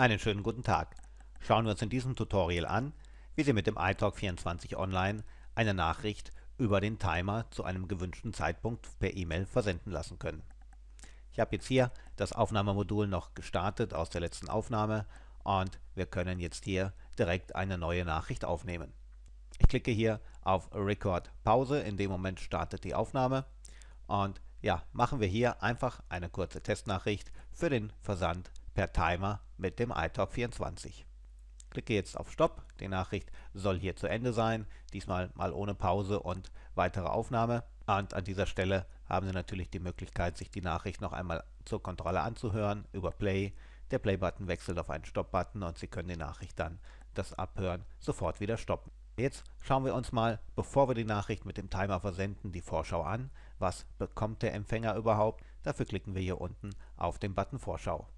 Einen schönen guten Tag. Schauen wir uns in diesem Tutorial an, wie Sie mit dem iTalk24 Online eine Nachricht über den Timer zu einem gewünschten Zeitpunkt per E-Mail versenden lassen können. Ich habe jetzt hier das Aufnahmemodul noch gestartet aus der letzten Aufnahme und wir können jetzt hier direkt eine neue Nachricht aufnehmen. Ich klicke hier auf Record Pause, in dem Moment startet die Aufnahme und ja, machen wir hier einfach eine kurze Testnachricht für den Versand per Timer mit dem iTalk24. Klicke jetzt auf Stopp, die Nachricht soll hier zu Ende sein, diesmal mal ohne Pause und weitere Aufnahme. Und an dieser Stelle haben Sie natürlich die Möglichkeit, sich die Nachricht noch einmal zur Kontrolle anzuhören über Play. Der Play-Button wechselt auf einen Stopp-Button und Sie können die Nachricht dann, das Abhören, sofort wieder stoppen. Jetzt schauen wir uns mal, bevor wir die Nachricht mit dem Timer versenden, die Vorschau an. Was bekommt der Empfänger überhaupt? Dafür klicken wir hier unten auf den Button Vorschau.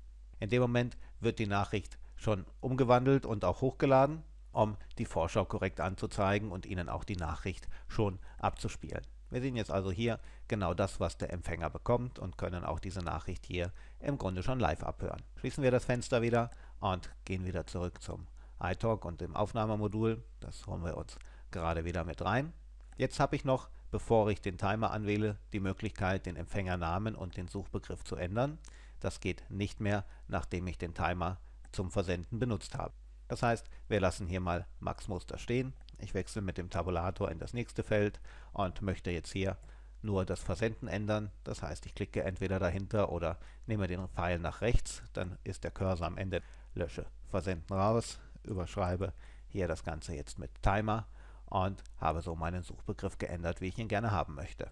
In dem Moment wird die Nachricht schon umgewandelt und auch hochgeladen, um die Vorschau korrekt anzuzeigen und Ihnen auch die Nachricht schon abzuspielen. Wir sehen jetzt also hier genau das, was der Empfänger bekommt und können auch diese Nachricht hier im Grunde schon live abhören. Schließen wir das Fenster wieder und gehen wieder zurück zum iTalk und dem Aufnahmemodul. Das holen wir uns gerade wieder mit rein. Jetzt habe ich noch, bevor ich den Timer anwähle, die Möglichkeit, den Empfängernamen und den Suchbegriff zu ändern. Das geht nicht mehr, nachdem ich den Timer zum Versenden benutzt habe. Das heißt, wir lassen hier mal Max Muster stehen. Ich wechsle mit dem Tabulator in das nächste Feld und möchte jetzt hier nur das Versenden ändern. Das heißt, ich klicke entweder dahinter oder nehme den Pfeil nach rechts. Dann ist der Cursor am Ende. Lösche Versenden raus, überschreibe hier das Ganze jetzt mit Timer und habe so meinen Suchbegriff geändert, wie ich ihn gerne haben möchte.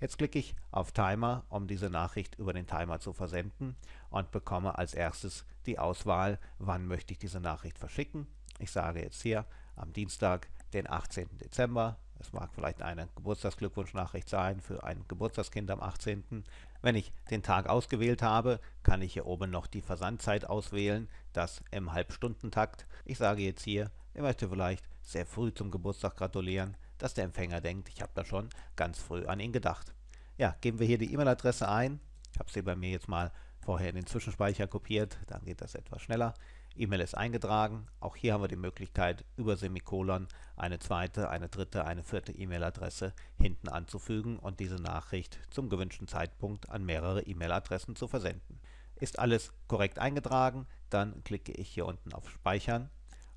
Jetzt klicke ich auf Timer, um diese Nachricht über den Timer zu versenden und bekomme als erstes die Auswahl, wann möchte ich diese Nachricht verschicken. Ich sage jetzt hier am Dienstag, den 18. Dezember. Es mag vielleicht eine Geburtstagsglückwunschnachricht sein für ein Geburtstagskind am 18. Wenn ich den Tag ausgewählt habe, kann ich hier oben noch die Versandzeit auswählen, das im Halbstundentakt. Ich sage jetzt hier, ich möchte vielleicht sehr früh zum Geburtstag gratulieren, dass der Empfänger denkt, ich habe da schon ganz früh an ihn gedacht. Ja, geben wir hier die E-Mail-Adresse ein. Ich habe sie bei mir jetzt mal vorher in den Zwischenspeicher kopiert, dann geht das etwas schneller. E-Mail ist eingetragen. Auch hier haben wir die Möglichkeit, über Semikolon eine zweite, eine dritte, eine vierte E-Mail-Adresse hinten anzufügen und diese Nachricht zum gewünschten Zeitpunkt an mehrere E-Mail-Adressen zu versenden. Ist alles korrekt eingetragen, dann klicke ich hier unten auf Speichern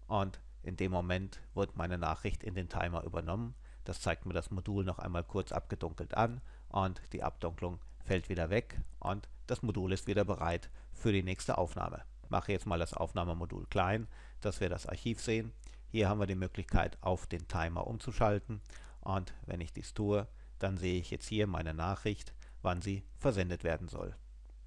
und in dem Moment wird meine Nachricht in den Timer übernommen. Das zeigt mir das Modul noch einmal kurz abgedunkelt an und die Abdunklung fällt wieder weg und das Modul ist wieder bereit für die nächste Aufnahme. Mache jetzt mal das Aufnahmemodul klein, dass wir das Archiv sehen. Hier haben wir die Möglichkeit auf den Timer umzuschalten und wenn ich dies tue, dann sehe ich jetzt hier meine Nachricht, wann sie versendet werden soll.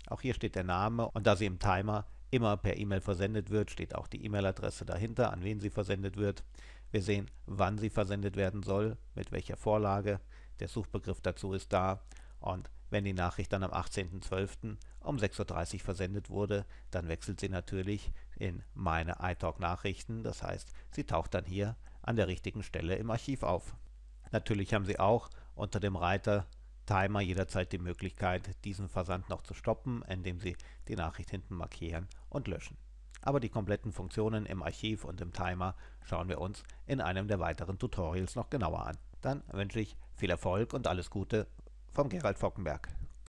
Auch hier steht der Name und da sie im Timer immer per E-Mail versendet wird, steht auch die E-Mail-Adresse dahinter, an wen sie versendet wird. Wir sehen, wann sie versendet werden soll, mit welcher Vorlage. Der Suchbegriff dazu ist da. Und wenn die Nachricht dann am 18.12. um 6.30 Uhr versendet wurde, dann wechselt sie natürlich in meine iTalk-Nachrichten. Das heißt, sie taucht dann hier an der richtigen Stelle im Archiv auf. Natürlich haben Sie auch unter dem Reiter Timer jederzeit die Möglichkeit, diesen Versand noch zu stoppen, indem Sie die Nachricht hinten markieren und löschen. Aber die kompletten Funktionen im Archiv und im Timer schauen wir uns in einem der weiteren Tutorials noch genauer an. Dann wünsche ich viel Erfolg und alles Gute vom Gerald Fockenberg.